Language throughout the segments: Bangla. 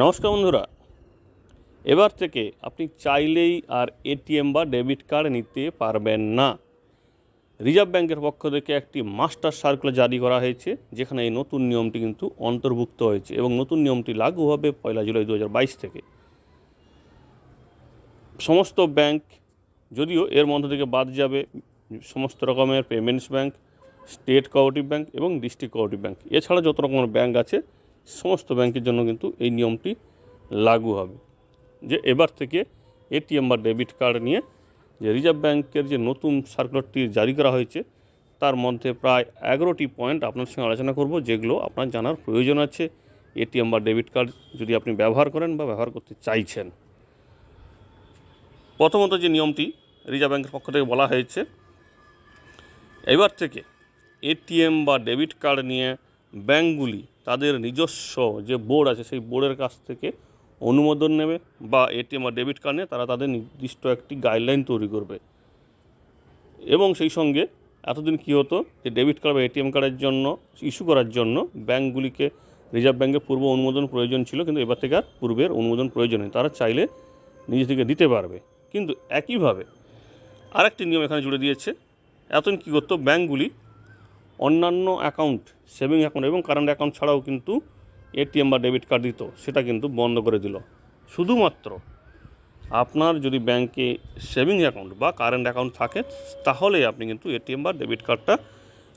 নমস্কার বন্ধুরা এবার থেকে আপনি চাইলেই আর এটিএম বা ডেবিট কার্ড নিতে পারবেন না রিজার্ভ ব্যাংকের পক্ষ থেকে একটি মাস্টার সার্কুলার জারি করা হয়েছে যেখানে এই নতুন নিয়মটি কিন্তু অন্তর্ভুক্ত হয়েছে এবং নতুন নিয়মটি লাগু হবে পয়লা জুলাই দু থেকে সমস্ত ব্যাংক যদিও এর মধ্য থেকে বাদ যাবে সমস্ত রকমের payments bank state cooperative bank এবং ডিস্ট্রিক্ট কোঅপারেটিভ ব্যাংক এছাড়া যত রকমের ব্যাংক আছে সমস্ত ব্যাংকের জন্য কিন্তু এই নিয়মটি লাগু হবে যে এবার থেকে এটিএম বা ডেবিট কার্ড নিয়ে যে রিজার্ভ ব্যাংকের যে নতুন সার্কুলারটি জারি করা হয়েছে তার মধ্যে প্রায় এগারোটি পয়েন্ট আপনার সঙ্গে আলোচনা করব যেগুলো আপনার জানার প্রয়োজন আছে এটিএম বা ডেবিট কার্ড যদি আপনি ব্যবহার করেন বা ব্যবহার করতে চাইছেন প্রথমত যে নিয়মটি রিজার্ভ ব্যাংকের পক্ষ থেকে বলা হয়েছে এবার থেকে এটিএম বা ডেবিট কার্ড নিয়ে ব্যাঙ্কগুলি তাদের নিজস্ব যে বোর্ড আছে সেই বোর্ডের কাছ থেকে অনুমোদন নেবে বা এটিএম বা ডেবিট কার্ড নিয়ে তারা তাদের নির্দিষ্ট একটি গাইডলাইন তৈরি করবে এবং সেই সঙ্গে এতদিন কী হতো যে ডেবিট কার্ড বা এটিএম কার্ডের জন্য ইস্যু করার জন্য ব্যাঙ্কগুলিকে রিজার্ভ ব্যাঙ্কের পূর্ব অনুমোদন প্রয়োজন ছিল কিন্তু এবার থেকে আর পূর্বের অনুমোদন প্রয়োজন নেই তারা চাইলে নিজে থেকে দিতে পারবে কিন্তু একইভাবে আরেকটি নিয়ম এখানে জুড়ে দিয়েছে এতদিন কী করতো ব্যাঙ্কগুলি অন্যান্য অ্যাকাউন্ট সেভিং অ্যাকাউন্ট এবং কারেন্ট অ্যাকাউন্ট ছাড়াও কিন্তু এটিএম বা ডেবিট কার্ড দিত সেটা কিন্তু বন্ধ করে দিল শুধুমাত্র আপনার যদি ব্যাংকে সেভিং অ্যাকাউন্ট বা কারেন্ট অ্যাকাউন্ট থাকে তাহলে আপনি কিন্তু এটিএম বা ডেবিট কার্ডটা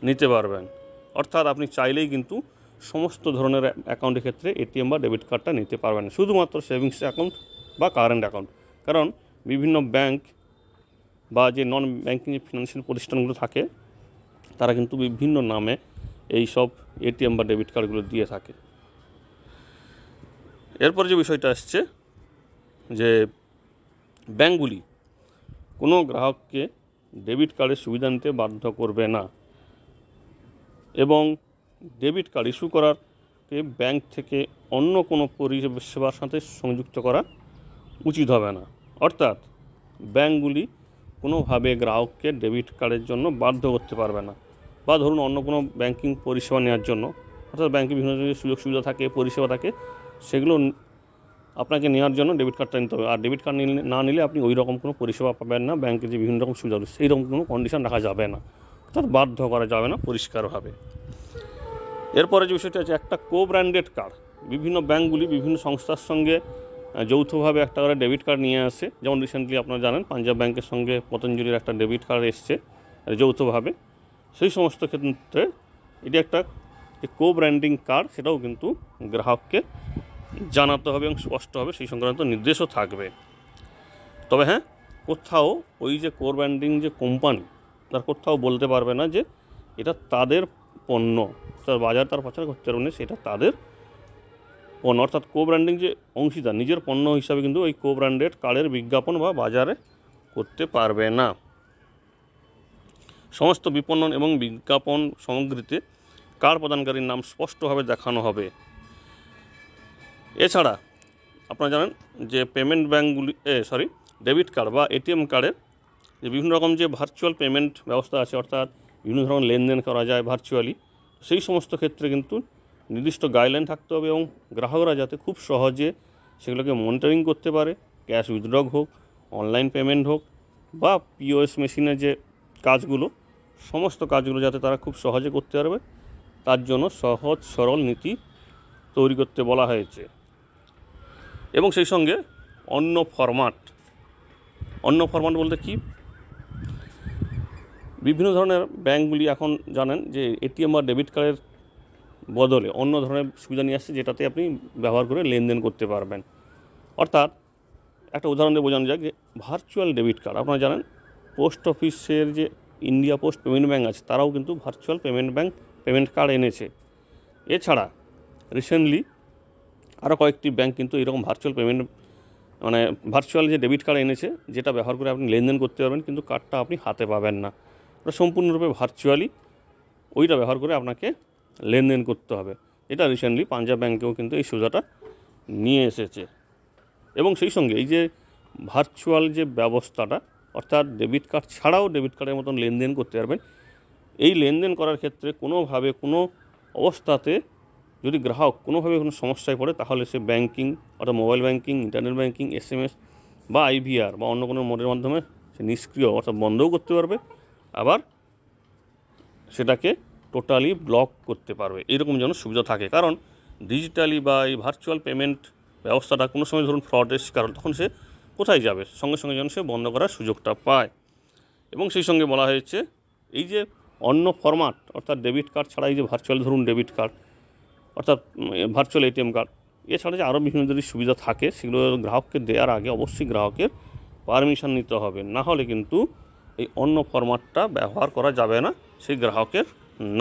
নিতে পারবেন অর্থাৎ আপনি চাইলেই কিন্তু সমস্ত ধরনের অ্যাকাউন্টের ক্ষেত্রে এটিএম বা ডেবিট কার্ডটা নিতে পারবেন শুধুমাত্র সেভিংস অ্যাকাউন্ট বা কারেন্ট অ্যাকাউন্ট কারণ বিভিন্ন ব্যাংক বা যে নন ব্যাঙ্কিং ফিনান্সিয়াল প্রতিষ্ঠানগুলো থাকে তারা কিন্তু বিভিন্ন নামে এই সব এটিএম বা ডেবিট কার্ডগুলো দিয়ে থাকে এরপর যে বিষয়টা আসছে যে ব্যাঙ্কগুলি কোনো গ্রাহককে ডেবিট কার্ডের সুবিধা নিতে বাধ্য করবে না এবং ডেবিট কার্ড ইস্যু করারকে ব্যাংক থেকে অন্য কোনো পরিষেবার সাথে সংযুক্ত করা উচিত হবে না অর্থাৎ ব্যাঙ্কগুলি কোনোভাবে গ্রাহককে ডেবিট কার্ডের জন্য বাধ্য করতে পারবে না বা ধরুন অন্য কোনো ব্যাংকিং পরিষেবা নেওয়ার জন্য অর্থাৎ ব্যাংকে বিভিন্ন ধরনের সুযোগ সুবিধা থাকে পরিষেবা থাকে সেগুলো আপনাকে নেওয়ার জন্য ডেবিট কার্ডটা নিতে হবে আর ডেবিট কার্ড নিলে না নিলে আপনি ওই রকম কোনো পরিষেবা পাবেন না ব্যাংকে যে বিভিন্ন রকম সুবিধা সেই রকম কোনো কন্ডিশন রাখা যাবে না অর্থাৎ বাধ্য করা যাবে না পরিষ্কারভাবে এরপরে যে বিষয়টি আছে একটা কো ব্র্যান্ডেড কার্ড বিভিন্ন ব্যাঙ্কগুলি বিভিন্ন সংস্থার সঙ্গে যৌথভাবে একটা করে ডেবিট কার্ড নিয়ে আসে যেমন রিসেন্টলি আপনারা জানেন পাঞ্জাব ব্যাংকের সঙ্গে পতঞ্জলির একটা ডেবিট কার্ড এসছে যৌথভাবে সেই সমস্ত ক্ষেত্রে এটি একটা যে কো ব্র্যান্ডিং কার্ড সেটাও কিন্তু গ্রাহককে জানাতে হবে এবং স্পষ্ট হবে সেই সংক্রান্ত নির্দেশও থাকবে তবে হ্যাঁ কোথাও ওই যে কোর ব্র্যান্ডিং যে কোম্পানি তার কোথাও বলতে পারবে না যে এটা তাদের পণ্য তার বাজার তার পাচার করতে পারবে না সেটা তাদের পণ্য অর্থাৎ কো ব্র্যান্ডিং যে অংশীদার নিজের পণ্য হিসাবে কিন্তু ওই কো ব্র্যান্ডেড কার্ডের বিজ্ঞাপন বা বাজারে করতে পারবে না সমস্ত বিপণন এবং বিজ্ঞাপন সামগ্রীতে কার্ড প্রদানকারীর নাম স্পষ্টভাবে দেখানো হবে এছাড়া আপনারা জানেন যে পেমেন্ট ব্যাঙ্কগুলি সরি ডেবিট কার্ড বা এটিএম কার্ডের যে বিভিন্ন রকম যে ভার্চুয়াল পেমেন্ট ব্যবস্থা আছে অর্থাৎ বিভিন্ন ধরনের লেনদেন করা যায় ভার্চুয়ালি সেই সমস্ত ক্ষেত্রে কিন্তু নির্দিষ্ট গাইডলাইন থাকতে হবে এবং গ্রাহকরা যাতে খুব সহজে সেগুলোকে মনিটরিং করতে পারে ক্যাশ উইথড্র হোক অনলাইন পেমেন্ট হোক বা পিওএস মেশিনের যে কাজগুলো সমস্ত কাজগুলো যাতে তারা খুব সহজে করতে পারবে তার জন্য সহজ সরল নীতি তৈরি করতে বলা হয়েছে এবং সেই সঙ্গে অন্য ফরম্যাট অন্য ফরম্যাট বলতে কি বিভিন্ন ধরনের ব্যাঙ্কগুলি এখন জানেন যে এটিএম বা ডেবিট কার্ডের বদলে অন্য ধরনের সুবিধা নিয়ে আসছে যেটাতে আপনি ব্যবহার করে লেনদেন করতে পারবেন অর্থাৎ একটা উদাহরণ দিয়ে বোঝানো যাক যে ভার্চুয়াল ডেবিট কার্ড আপনারা জানেন পোস্ট অফিসের যে ইন্ডিয়া পোস্ট পেমেন্ট ব্যাঙ্ক আছে তারাও কিন্তু virtual payment bank payment card এনেছে এছাড়া রিসেন্টলি আরও কয়েকটি ব্যাঙ্ক কিন্তু এরকম ভার্চুয়াল পেমেন্ট মানে ভার্চুয়াল যে ডেবিট কার্ড এনেছে যেটা ব্যবহার করে আপনি লেনদেন করতে পারবেন কিন্তু কার্ডটা আপনি হাতে পাবেন না ওটা সম্পূর্ণরূপে ভার্চুয়ালি ওইটা ব্যবহার করে আপনাকে লেনদেন করতে হবে এটা রিসেন্টলি পাঞ্জাব ব্যাঙ্কেও কিন্তু এই সুবিধাটা নিয়ে এসেছে এবং সেই সঙ্গে এই যে ভার্চুয়াল যে ব্যবস্থাটা অর্থাৎ ডেবিট কার্ড ছাড়াও ডেবিট কার্ডের মতন লেনদেন করতে পারবেন এই লেনদেন করার ক্ষেত্রে কোনোভাবে কোনো অবস্থাতে যদি গ্রাহক কোনোভাবে কোনো সমস্যায় পড়ে তাহলে সে ব্যাংকিং অর্থাৎ mobile banking internet banking S M S বা আইভিআর বা অন্য কোনো মোডের মাধ্যমে সে নিষ্ক্রিয় অর্থাৎ বন্ধও করতে পারবে আবার সেটাকে টোটালি ব্লক করতে পারবে এরকম যেন সুবিধা থাকে কারণ ডিজিটালি বা এই ভার্চুয়াল পেমেন্ট ব্যবস্থাটা কোনো সময় ধরুন ফ্রডের কারণ তখন সে কোথায় যাবে সঙ্গে সঙ্গে যেন সে বন্ধ করার সুযোগটা পায় এবং সেই সঙ্গে বলা হয়েছে এই যে অন্য ফরম্যাট অর্থাৎ ডেবিট কার্ড ছাড়া এই যে ভার্চুয়াল ধরুন ডেবিট কার্ড অর্থাৎ ভার্চুয়াল এটিএম কার্ড এছাড়া যে আরও বিভিন্ন যদি সুবিধা থাকে সেগুলো গ্রাহককে দেওয়ার আগে অবশ্যই গ্রাহকের পারমিশন নিতে হবে না হলে কিন্তু এই অন্য ফরম্যাটটা ব্যবহার করা যাবে না সেই গ্রাহকের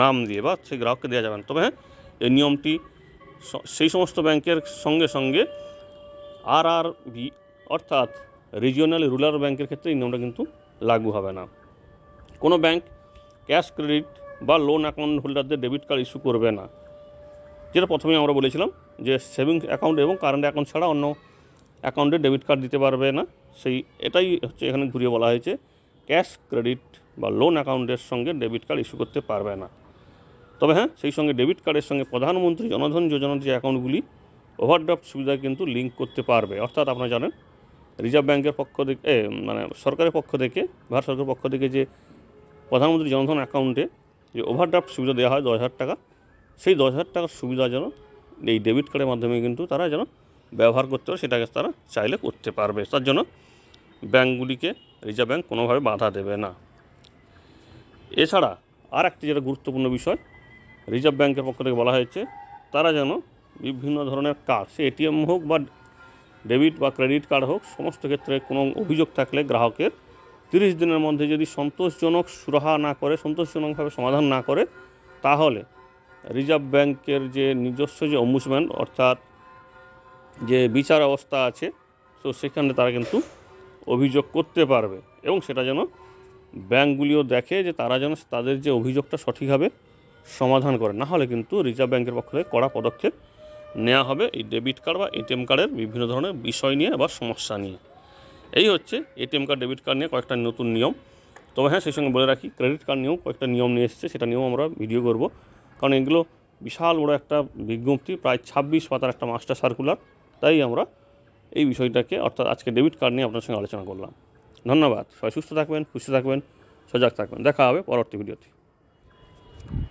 নাম দিয়ে বা সেই গ্রাহককে দেওয়া যাবে না তবে হ্যাঁ এই নিয়মটি সেই সমস্ত ব্যাংকের সঙ্গে সঙ্গে আর আর বি অর্থাৎ রিজিওনাল রুরাল ব্যাংকের ক্ষেত্রে এই নিয়মটা কিন্তু লাগু হবে না কোনো ব্যাংক ক্যাশ ক্রেডিট বা লোন অ্যাকাউন্ট হোল্ডারদের ডেবিট কার্ড ইস্যু করবে না যেটা প্রথমে আমরা বলেছিলাম যে সেভিংস অ্যাকাউন্ট এবং কারেন্ট অ্যাকাউন্ট ছাড়া অন্য অ্যাকাউন্টে ডেবিট কার্ড দিতে পারবে না সেই এটাই হচ্ছে এখানে ঘুরিয়ে বলা হয়েছে ক্যাশ ক্রেডিট বা লোন অ্যাকাউন্টের সঙ্গে ডেবিট কার্ড ইস্যু করতে পারবে না তবে হ্যাঁ সেই সঙ্গে ডেবিট কার্ডের সঙ্গে প্রধানমন্ত্রী জনধন যোজনার যে অ্যাকাউন্টগুলি ওভারড্রাফট সুবিধা কিন্তু লিঙ্ক করতে পারবে অর্থাৎ আপনারা জানেন রিজার্ভ ব্যাংকের পক্ষ থেকে মানে সরকারের পক্ষ থেকে ভারত সরকারের পক্ষ থেকে যে প্রধানমন্ত্রী জনধন অ্যাকাউন্টে যে ওভারড্রাফট সুবিধা দেওয়া হয় দশ হাজার টাকা সেই দশ হাজার টাকার সুবিধা যেন এই ডেবিট কার্ডের মাধ্যমে কিন্তু তারা যেন ব্যবহার করতে পারে সেটাকে তারা চাইলে করতে পারবে তার জন্য ব্যাঙ্কগুলিকে রিজার্ভ ব্যাঙ্ক কোনোভাবে বাধা দেবে না এছাড়া আর একটি যেটা গুরুত্বপূর্ণ বিষয় রিজার্ভ ব্যাঙ্কের পক্ষ থেকে বলা হয়েছে তারা যেন বিভিন্ন ধরনের কার্ড সে এটিএম হোক বা ডেবিট বা ক্রেডিট কার্ড হোক সমস্ত ক্ষেত্রে কোনো অভিযোগ থাকলে গ্রাহকের তিরিশ দিনের মধ্যে যদি সন্তোষজনক সুরাহা না করে সন্তোষজনকভাবে সমাধান না করে তাহলে রিজার্ভ ব্যাংকের যে নিজস্ব যে অম্বুসম্যান অর্থাৎ যে বিচার অবস্থা আছে তো সেখানে তারা কিন্তু অভিযোগ করতে পারবে এবং সেটা যেন ব্যাঙ্কগুলিও দেখে যে তারা যেন তাদের যে অভিযোগটা সঠিকভাবে সমাধান করে না হলে কিন্তু রিজার্ভ ব্যাংকের পক্ষ থেকে কড়া পদক্ষেপ নেওয়া হবে এই ডেবিট কার্ড বা এটিএম কার্ডের বিভিন্ন ধরনের বিষয় নিয়ে বা সমস্যা নিয়ে এই হচ্ছে এটিএম কার্ড ডেবিট কার্ড নিয়ে কয়েকটা নতুন নিয়ম তবে হ্যাঁ সেই সঙ্গে বলে রাখি ক্রেডিট কার্ড নিয়েও কয়েকটা নিয়ম নিয়ে এসেছে সেটা নিয়েও আমরা ভিডিও করব কারণ এগুলো বিশাল বড় একটা বিজ্ঞপ্তি প্রায় ছাব্বিশ পাতার একটা মাস্টার সার্কুলার তাই আমরা এই বিষয়টাকে অর্থাৎ আজকে ডেবিট কার্ড নিয়ে আপনার সঙ্গে আলোচনা করলাম ধন্যবাদ সবাই সুস্থ থাকবেন খুশি থাকবেন সজাগ থাকবেন দেখা হবে পরবর্তী ভিডিওতে